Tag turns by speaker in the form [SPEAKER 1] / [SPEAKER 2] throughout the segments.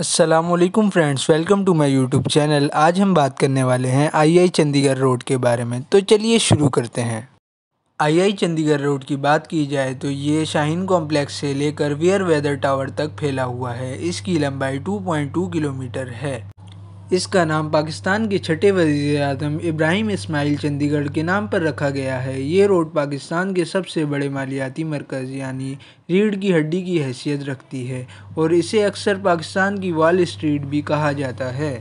[SPEAKER 1] Aslam friends welcome to my YouTube channel आज हम बात करने वाले हैं आई चंडीगढ़ रोड के बारे में तो चलिए शुरू करते हैं आई चंडीगढ़ रोड की बात की जाए तो ये शाहीन कॉम्प्लेक्स से लेकर वियर वेदर टावर तक फैला हुआ है इसकी लंबाई 2.2 किलोमीटर है इसका नाम पाकिस्तान के छठे वजी अजम इब्राहिम इसमाइल चंडीगढ़ के नाम पर रखा गया है ये रोड पाकिस्तान के सबसे बड़े मालियाती मरकज़ यानी रीढ़ की हड्डी की हैसियत रखती है और इसे अक्सर पाकिस्तान की वॉल स्ट्रीट भी कहा जाता है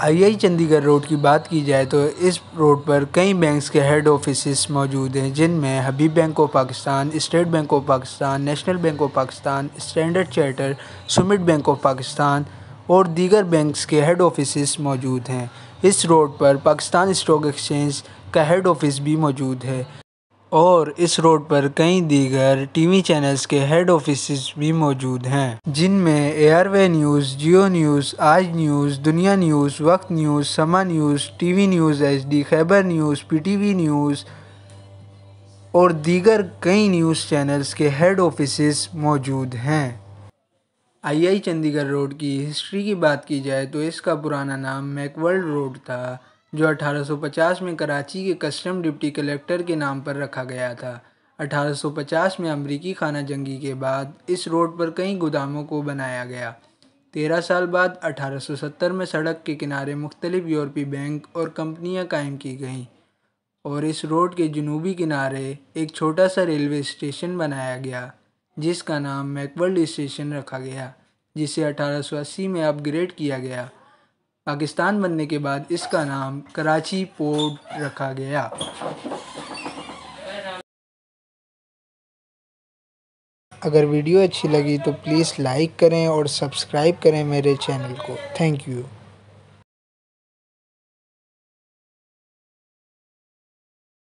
[SPEAKER 1] आई आई चंडीगढ़ रोड की बात की जाए तो इस रोड पर कई बैंक्स के हेड ऑफिस मौजूद हैं जिनमें Habib Bank of Pakistan State Bank of Pakistan National Bank of Pakistan Standard Charter Summit Bank of Pakistan और दीगर बैंक्स के हेड ऑफिस मौजूद हैं इस रोड पर पाकिस्तान स्टॉक एक्सचेंज का हेड ऑफिस भी मौजूद है और इस रोड पर कई दीगर टीवी चैनल्स के हेड ऑफिस भी मौजूद हैं जिनमें ARY news Geo news Aaj news Dunya news Waqt news Samaa news TV news HD Khyber news PTV news और दीगर कई न्यूज़ चैनल्स के हेड ऑफिस मौजूद हैं आईआई चंडीगढ़ रोड की हिस्ट्री की बात की जाए तो इसका पुराना नाम मैकवर्ल्ड रोड था जो 1850 में कराची के कस्टम डिप्टी कलेक्टर के नाम पर रखा गया था 1850 में अमरीकी खाना जंगी के बाद इस रोड पर कई गोदामों को बनाया गया तेरह साल बाद 1870 में सड़क के किनारे मुख्तलिफ यूरोपी बैंक और कंपनियां कायम की गईं और इस रोड के जनूबी किनारे एक छोटा सा रेलवे स्टेशन बनाया गया जिसका नाम मैकवर्ल्ड स्टेशन रखा गया जिसे अठारह में अपग्रेड किया गया पाकिस्तान बनने के बाद इसका नाम कराची पोर्ट रखा गया अगर वीडियो अच्छी लगी तो प्लीज़ लाइक करें और सब्सक्राइब करें मेरे चैनल को थैंक यू